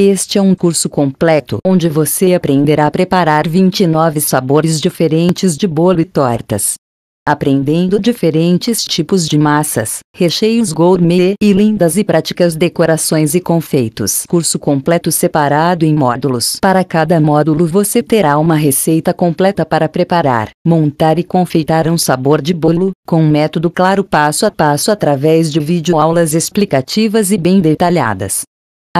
Este é um curso completo onde você aprenderá a preparar 29 sabores diferentes de bolo e tortas. Aprendendo diferentes tipos de massas, recheios gourmet e lindas e práticas decorações e confeitos. Curso completo separado em módulos. Para cada módulo você terá uma receita completa para preparar, montar e confeitar um sabor de bolo, com um método claro passo a passo através de videoaulas explicativas e bem detalhadas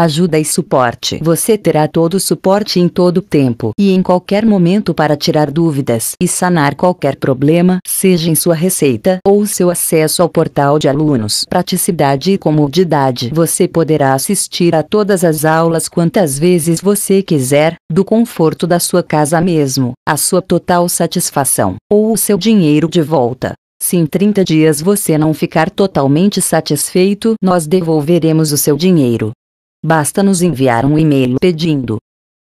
ajuda e suporte. Você terá todo o suporte em todo tempo e em qualquer momento para tirar dúvidas e sanar qualquer problema, seja em sua receita ou seu acesso ao portal de alunos. Praticidade e comodidade. Você poderá assistir a todas as aulas quantas vezes você quiser, do conforto da sua casa mesmo, a sua total satisfação, ou o seu dinheiro de volta. Se em 30 dias você não ficar totalmente satisfeito, nós devolveremos o seu dinheiro. Basta nos enviar um e-mail pedindo.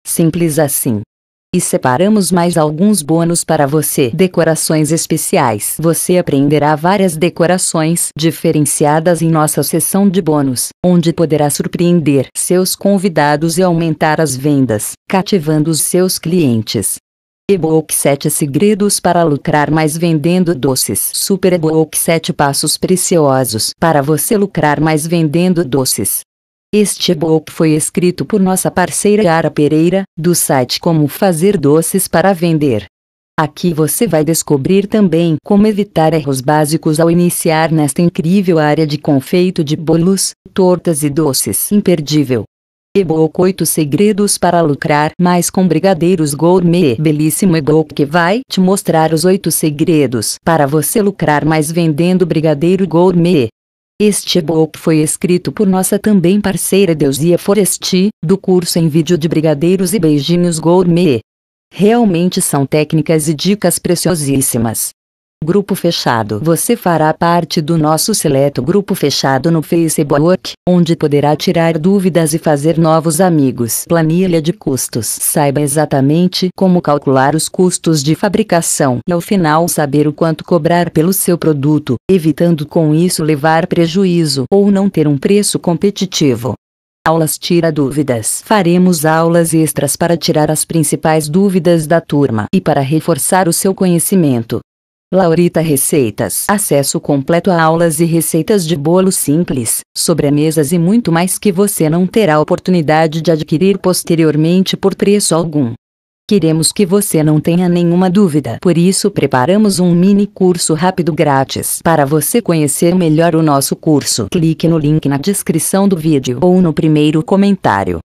Simples assim. E separamos mais alguns bônus para você. Decorações especiais. Você aprenderá várias decorações diferenciadas em nossa sessão de bônus, onde poderá surpreender seus convidados e aumentar as vendas, cativando os seus clientes. Ebook 7 Segredos para lucrar mais vendendo doces. Super Ebook 7 Passos Preciosos para você lucrar mais vendendo doces. Este BOP foi escrito por nossa parceira Ara Pereira, do site Como Fazer Doces para Vender. Aqui você vai descobrir também como evitar erros básicos ao iniciar nesta incrível área de confeito de bolos, tortas e doces imperdível. Ebook 8 Segredos para Lucrar Mais com Brigadeiros Gourmet Belíssimo ebook que vai te mostrar os 8 segredos para você lucrar mais vendendo brigadeiro gourmet. Este e-book foi escrito por nossa também parceira Deusia Foresti, do curso em vídeo de Brigadeiros e Beijinhos Gourmet. Realmente são técnicas e dicas preciosíssimas. Grupo Fechado. Você fará parte do nosso seleto Grupo Fechado no Facebook, onde poderá tirar dúvidas e fazer novos amigos. Planilha de custos. Saiba exatamente como calcular os custos de fabricação e ao final saber o quanto cobrar pelo seu produto, evitando com isso levar prejuízo ou não ter um preço competitivo. Aulas Tira Dúvidas. Faremos aulas extras para tirar as principais dúvidas da turma e para reforçar o seu conhecimento. Laurita Receitas. Acesso completo a aulas e receitas de bolo simples, sobremesas e muito mais que você não terá oportunidade de adquirir posteriormente por preço algum. Queremos que você não tenha nenhuma dúvida, por isso preparamos um mini curso rápido grátis para você conhecer melhor o nosso curso. Clique no link na descrição do vídeo ou no primeiro comentário.